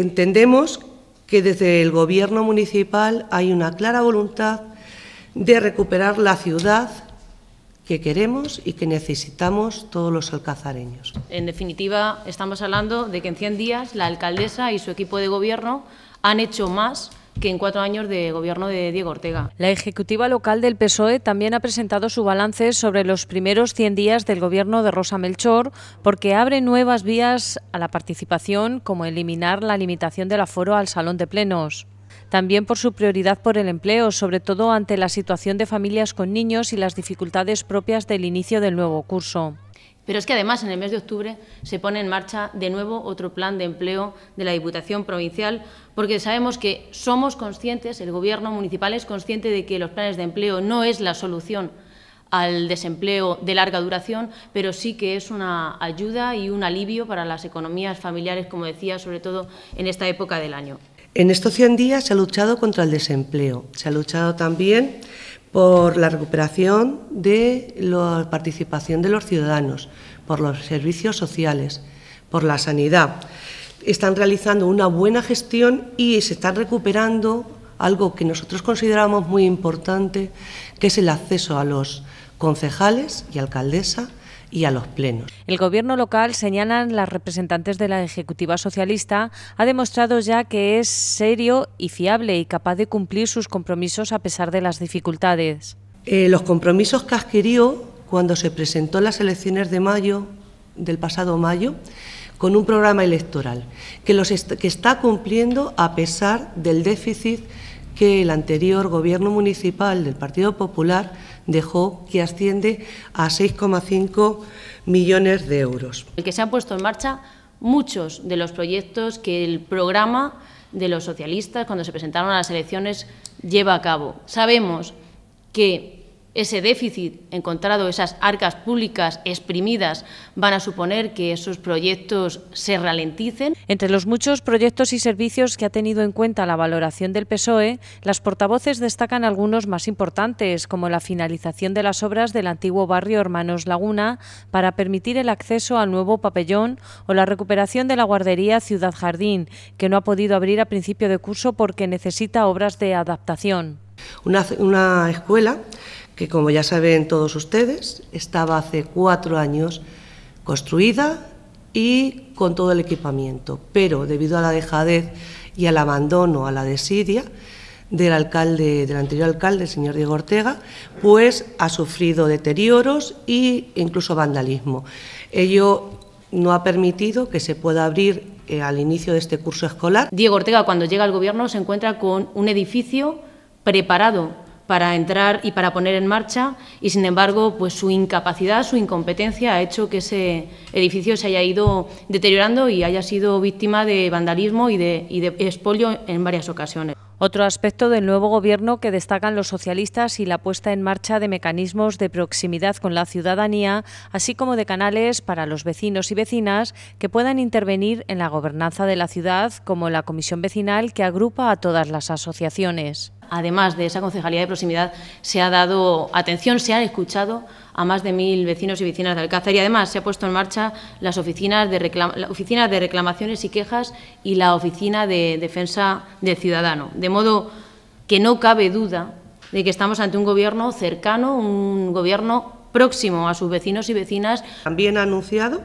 Entendemos que desde el Gobierno municipal hay una clara voluntad de recuperar la ciudad que queremos y que necesitamos todos los alcazareños. En definitiva, estamos hablando de que en 100 días la alcaldesa y su equipo de gobierno han hecho más que en cuatro años de gobierno de Diego Ortega. La ejecutiva local del PSOE también ha presentado su balance sobre los primeros 100 días del gobierno de Rosa Melchor, porque abre nuevas vías a la participación, como eliminar la limitación del aforo al salón de plenos también por su prioridad por el empleo, sobre todo ante la situación de familias con niños y las dificultades propias del inicio del nuevo curso. Pero es que además en el mes de octubre se pone en marcha de nuevo otro plan de empleo de la Diputación Provincial, porque sabemos que somos conscientes, el Gobierno municipal es consciente de que los planes de empleo no es la solución al desempleo de larga duración, pero sí que es una ayuda y un alivio para las economías familiares, como decía, sobre todo en esta época del año. En estos 100 días se ha luchado contra el desempleo, se ha luchado también por la recuperación de la participación de los ciudadanos, por los servicios sociales, por la sanidad. Están realizando una buena gestión y se están recuperando algo que nosotros consideramos muy importante, que es el acceso a los concejales y alcaldesa y a los plenos. El gobierno local, señalan las representantes de la Ejecutiva Socialista, ha demostrado ya que es serio y fiable y capaz de cumplir sus compromisos a pesar de las dificultades. Eh, los compromisos que adquirió cuando se presentó las elecciones de mayo, del pasado mayo, con un programa electoral que, los que está cumpliendo a pesar del déficit que el anterior gobierno municipal del Partido Popular dejó que asciende a 6,5 millones de euros. El que se han puesto en marcha muchos de los proyectos que el programa de los socialistas cuando se presentaron a las elecciones lleva a cabo. Sabemos que ese déficit encontrado, esas arcas públicas exprimidas, van a suponer que esos proyectos se ralenticen. Entre los muchos proyectos y servicios que ha tenido en cuenta la valoración del PSOE, las portavoces destacan algunos más importantes, como la finalización de las obras del antiguo barrio Hermanos Laguna para permitir el acceso al nuevo pabellón o la recuperación de la guardería Ciudad Jardín, que no ha podido abrir a principio de curso porque necesita obras de adaptación. Una, una escuela que como ya saben todos ustedes, estaba hace cuatro años construida y con todo el equipamiento, pero debido a la dejadez y al abandono, a la desidia del alcalde, del anterior alcalde, el señor Diego Ortega, pues ha sufrido deterioros e incluso vandalismo. Ello no ha permitido que se pueda abrir eh, al inicio de este curso escolar. Diego Ortega, cuando llega al gobierno, se encuentra con un edificio preparado para entrar y para poner en marcha y, sin embargo, pues su incapacidad, su incompetencia ha hecho que ese edificio se haya ido deteriorando y haya sido víctima de vandalismo y de, y de expolio en varias ocasiones. Otro aspecto del nuevo gobierno que destacan los socialistas y la puesta en marcha de mecanismos de proximidad con la ciudadanía, así como de canales para los vecinos y vecinas que puedan intervenir en la gobernanza de la ciudad, como la comisión vecinal que agrupa a todas las asociaciones. Además de esa concejalía de proximidad, se ha dado atención, se ha escuchado a más de mil vecinos y vecinas de Alcázar y además se ha puesto en marcha las oficinas de, de reclamaciones y quejas y la oficina de defensa del ciudadano. De modo que no cabe duda de que estamos ante un gobierno cercano, un gobierno próximo a sus vecinos y vecinas. También ha anunciado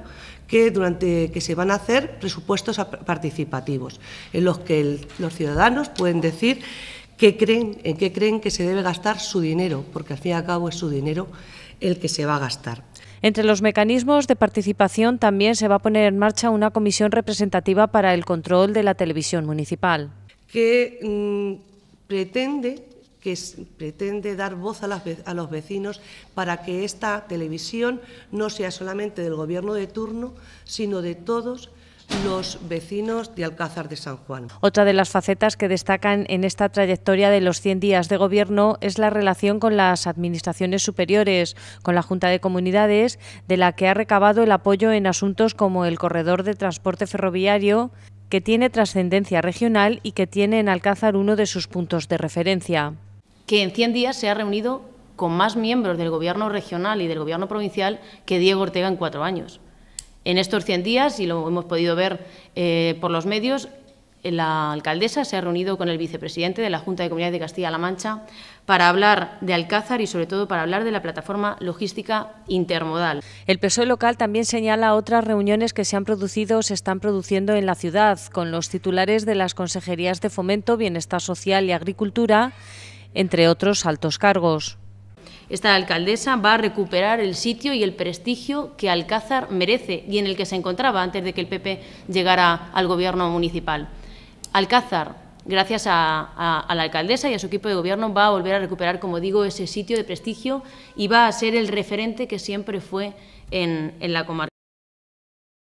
que durante que se van a hacer presupuestos participativos en los que los ciudadanos pueden decir creen, en qué creen que se debe gastar su dinero, porque al fin y al cabo es su dinero el que se va a gastar. Entre los mecanismos de participación también se va a poner en marcha una comisión representativa para el control de la televisión municipal. Que mm, pretende que pretende dar voz a, a, los vecinos para que esta televisión no sea solamente del Gobierno de turno, sino de todos los vecinos de Alcázar de San Juan. Otra de las facetas que destacan en esta trayectoria de los 100 días de gobierno es la relación con las administraciones superiores, con la Junta de Comunidades, de la que ha recabado el apoyo en asuntos como el corredor de transporte ferroviario, que tiene trascendencia regional y que tiene en Alcázar uno de sus puntos de referencia. Que en 100 días se ha reunido con más miembros del Gobierno regional y del Gobierno provincial que Diego Ortega en cuatro años. En estos 100 días, y lo hemos podido ver eh, por los medios, la alcaldesa se ha reunido con el vicepresidente de la Junta de Comunidades de Castilla-La Mancha para hablar de Alcázar y, sobre todo, para hablar de la plataforma logística intermodal. El PSOE local también señala otras reuniones que se han producido o se están produciendo en la ciudad, con los titulares de las consejerías de Fomento, Bienestar Social y Agricultura, entre otros altos cargos. Esta alcaldesa va a recuperar el sitio y el prestigio que Alcázar merece y en el que se encontraba antes de que el PP llegara al Gobierno municipal. Alcázar, gracias a, la alcaldesa y a su equipo de gobierno, va a volver a recuperar, como digo, ese sitio de prestigio y va a ser el referente que siempre fue en la comarca.